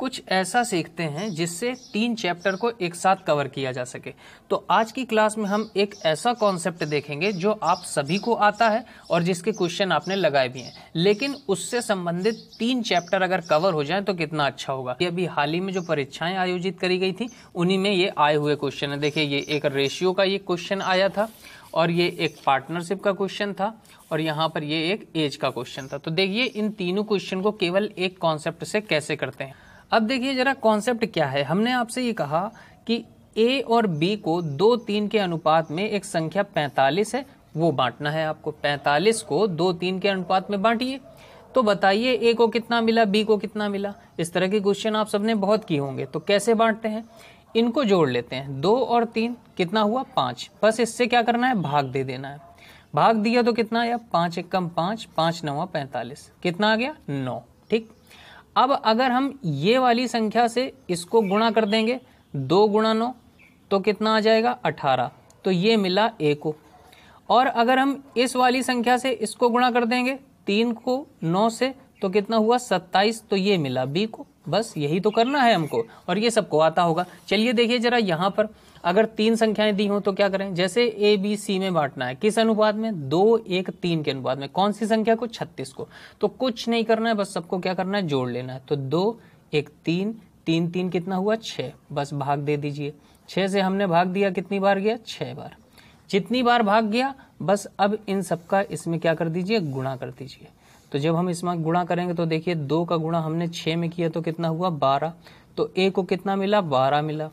कुछ ऐसा सीखते हैं जिससे तीन चैप्टर को एक साथ कवर किया जा सके तो आज की क्लास में हम एक ऐसा कॉन्सेप्ट देखेंगे जो आप सभी को आता है और जिसके क्वेश्चन आपने लगाए भी हैं लेकिन उससे संबंधित तीन चैप्टर अगर कवर हो जाए तो कितना अच्छा होगा ये अभी हाल ही में जो परीक्षाएं आयोजित करी गई थी उन्हीं में ये आए हुए क्वेश्चन है देखिए ये एक रेशियो का ये क्वेश्चन आया था और ये एक पार्टनरशिप का क्वेश्चन था और यहाँ पर ये एक एज का क्वेश्चन था तो देखिए इन तीनों क्वेश्चन को केवल एक कॉन्सेप्ट से कैसे करते हैं अब देखिए जरा कॉन्सेप्ट क्या है हमने आपसे ये कहा कि ए और बी को दो तीन के अनुपात में एक संख्या 45 है वो बांटना है आपको 45 को दो तीन के अनुपात में बांटिए तो बताइए ए को कितना मिला बी को कितना मिला इस तरह के क्वेश्चन आप सबने बहुत किए होंगे तो कैसे बांटते हैं इनको जोड़ लेते हैं दो और तीन कितना हुआ पाँच बस इससे क्या करना है भाग दे देना है भाग दिया तो कितना आया पाँच एक कम पाँच पाँच नवा पैंतालीस कितना आ गया नौ ठीक अब अगर हम ये वाली संख्या से इसको गुणा कर देंगे दो गुणा नौ तो कितना आ जाएगा अठारह तो ये मिला ए को और अगर हम इस वाली संख्या से इसको गुणा कर देंगे तीन को नौ से तो कितना हुआ सत्ताईस तो ये मिला बी को बस यही तो करना है हमको और ये सबको आता होगा चलिए देखिए जरा यहाँ पर अगर तीन संख्याएं दी हों तो क्या करें जैसे ए बी सी में बांटना है किस अनुपात में दो एक तीन के अनुपात में कौन सी संख्या को छत्तीस को तो कुछ नहीं करना है बस सबको क्या करना है जोड़ लेना है तो दो एक तीन तीन तीन कितना हुआ छः बस भाग दे दीजिए छः से हमने भाग दिया कितनी बार गया छः बार जितनी बार भाग गया बस अब इन सबका इसमें क्या कर दीजिए गुणा कर दीजिए तो जब हम इसमें गुणा करेंगे तो देखिए दो का गुणा हमने छः में किया तो कितना हुआ बारह तो ए को कितना मिला बारह मिला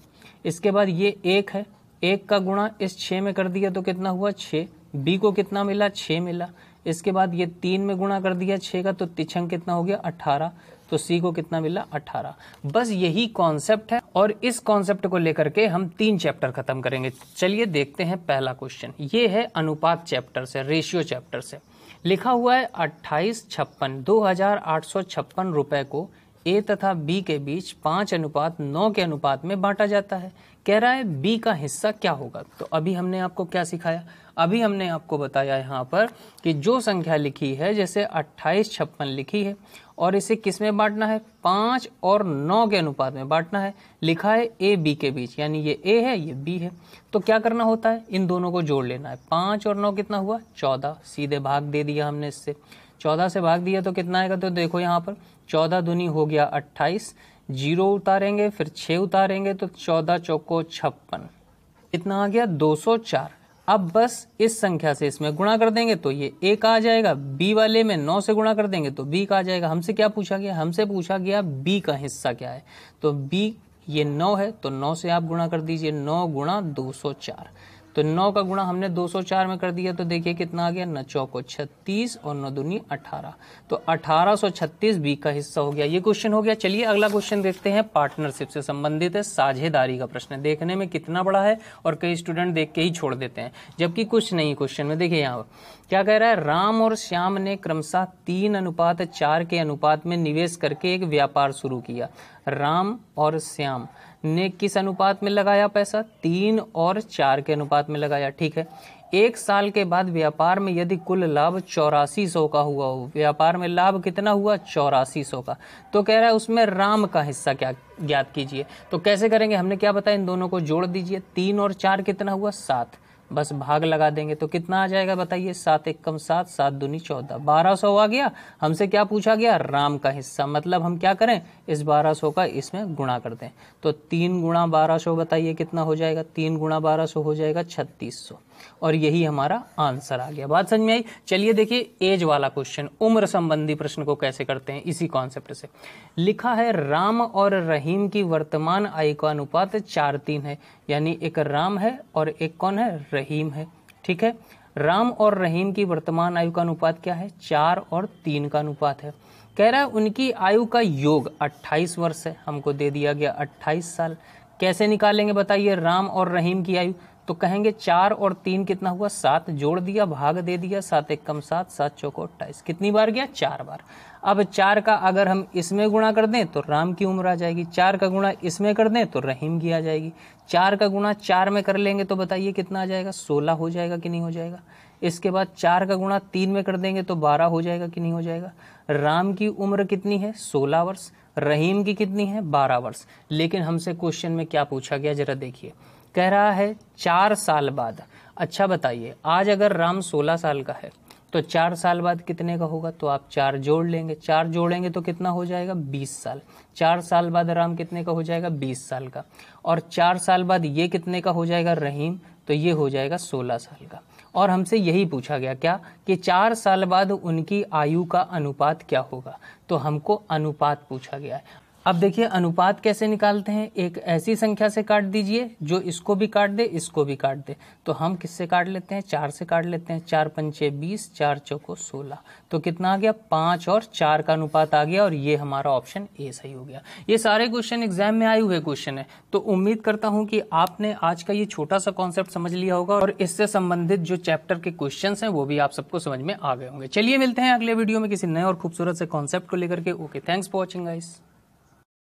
इसके बाद ये एक है एक का गुणा इस छः में कर दिया तो कितना हुआ छः बी को कितना मिला छः मिला इसके बाद ये तीन में गुणा कर दिया छः का तो तिछंग कितना हो गया अट्ठारह तो सी को कितना मिला अट्ठारह बस यही कॉन्सेप्ट है और इस कॉन्सेप्ट को लेकर के हम तीन चैप्टर खत्म करेंगे चलिए देखते हैं पहला क्वेश्चन ये है अनुपात चैप्टर से रेशियो चैप्टर से लिखा हुआ है अट्ठाईस छप्पन दो हजार आठ सौ छप्पन रुपये को ए तथा बी के बीच पांच अनुपात नौ के अनुपात में बांटा जाता है कह रहा है बी का हिस्सा क्या होगा तो अभी हमने आपको क्या सिखाया अभी हमने आपको बताया यहाँ पर कि जो संख्या लिखी है जैसे अट्ठाईस छप्पन लिखी है और इसे किस में बांटना है पाँच और नौ के अनुपात में बांटना है लिखा है ए बी के बीच यानी ये ए है ये बी है तो क्या करना होता है इन दोनों को जोड़ लेना है पाँच और नौ कितना हुआ चौदह सीधे भाग दे दिया हमने इससे चौदह से भाग दिया तो कितना आएगा तो देखो यहाँ पर चौदह दुनी हो गया अट्ठाईस जीरो उतारेंगे फिर छः उतारेंगे तो चौदह चौको छप्पन कितना आ गया दो सौ चार अब बस इस संख्या से इसमें गुणा कर देंगे तो ये एक आ जाएगा बी वाले में नौ से गुणा कर देंगे तो बी का आ जाएगा हमसे क्या पूछा गया हमसे पूछा गया बी का हिस्सा क्या है तो बी ये नौ है तो नौ से आप गुणा कर दीजिए नौ गुणा दो सौ चार तो नौ का गुणा हमने 204 में कर दिया तो देखिए कितना आ गया न चौको छत्तीस और नौ दूनी अठारह तो 1836 बी का हिस्सा हो गया ये क्वेश्चन हो गया चलिए अगला क्वेश्चन देखते हैं पार्टनरशिप से संबंधित है साझेदारी का प्रश्न देखने में कितना बड़ा है और कई स्टूडेंट देख के ही छोड़ देते हैं जबकि कुछ नहीं क्वेश्चन में देखिए यहाँ क्या कह रहा है राम और श्याम ने क्रमशः तीन अनुपात चार के अनुपात में निवेश करके एक व्यापार शुरू किया राम और श्याम ने किस अनुपात में लगाया पैसा तीन और चार के अनुपात में लगाया ठीक है एक साल के बाद व्यापार में यदि कुल लाभ चौरासी सौ का हुआ हो व्यापार में लाभ कितना हुआ चौरासी सौ का तो कह रहा है उसमें राम का हिस्सा क्या ज्ञात कीजिए तो कैसे करेंगे हमने क्या बताया इन दोनों को जोड़ दीजिए तीन और चार कितना हुआ सात बस भाग लगा देंगे तो कितना आ जाएगा बताइए सात एक कम सात सात दूनी चौदह बारह सौ आ गया हमसे क्या पूछा गया राम का हिस्सा मतलब हम क्या करें इस बारह सौ का इसमें गुणा कर दें तो तीन गुणा बारह सौ बताइए कितना हो जाएगा तीन गुणा बारह सौ हो जाएगा छत्तीस सौ और यही हमारा आंसर आ गया बात समझ में आई चलिए देखिए एज वाला क्वेश्चन उम्र संबंधी प्रश्न को कैसे करते हैं इसी कॉन्सेप्ट से लिखा है राम और रहीम की वर्तमान आयु का अनुपात चार तीन है यानी एक राम है और एक कौन है रहीम है ठीक है राम और रहीम की वर्तमान आयु का अनुपात क्या है चार और तीन का अनुपात है कह रहा है उनकी आयु का योग 28 वर्ष है हमको दे दिया गया 28 साल कैसे निकालेंगे बताइए राम और रहीम की आयु तो कहेंगे चार और तीन कितना हुआ सात जोड़ दिया भाग दे दिया सात एक कम सात सात चौको अट्ठाईस कितनी बार गया चार बार अब चार का अगर हम इसमें गुणा कर दें तो राम की उम्र आ जाएगी चार का गुणा इसमें कर दें तो रहीम की आ जाएगी चार का गुणा चार में कर लेंगे तो बताइए कितना आ जाएगा सोलह हो जाएगा कि नहीं हो जाएगा इसके बाद चार का गुणा तीन में कर देंगे तो बारह हो जाएगा कि नहीं हो जाएगा राम की उम्र कितनी है सोलह वर्ष रहीम की कितनी है बारह वर्ष लेकिन हमसे क्वेश्चन में क्या पूछा गया जरा देखिए कह रहा है चार साल बाद अच्छा बताइए आज अगर राम सोलह साल का है तो चार साल बाद कितने का होगा तो आप चार जोड़ लेंगे चार जोड़ेंगे तो कितना हो जाएगा बीस साल चार साल बाद राम कितने का हो जाएगा बीस साल का और चार साल बाद ये कितने का हो जाएगा रहीम तो ये हो जाएगा सोलह साल का और हमसे यही पूछा गया क्या कि चार साल बाद उनकी आयु का अनुपात क्या होगा तो हमको अनुपात पूछा गया है अब देखिए अनुपात कैसे निकालते हैं एक ऐसी संख्या से काट दीजिए जो इसको भी काट दे इसको भी काट दे तो हम किससे काट लेते हैं चार से काट लेते हैं चार पंचे बीस चार चौको सोलह तो कितना आ गया पाँच और चार का अनुपात आ गया और ये हमारा ऑप्शन ए सही हो गया ये सारे क्वेश्चन एग्जाम में आए हुए क्वेश्चन है तो उम्मीद करता हूँ कि आपने आज का ये छोटा सा कॉन्सेप्ट समझ लिया होगा और इससे संबंधित जो चैप्टर के क्वेश्चन हैं वो भी आप सबको समझ में आ गए होंगे चलिए मिलते हैं अगले वीडियो में किसी नए और खूबसूरत से कॉन्सेप्ट को लेकर के okay thanks for watching guys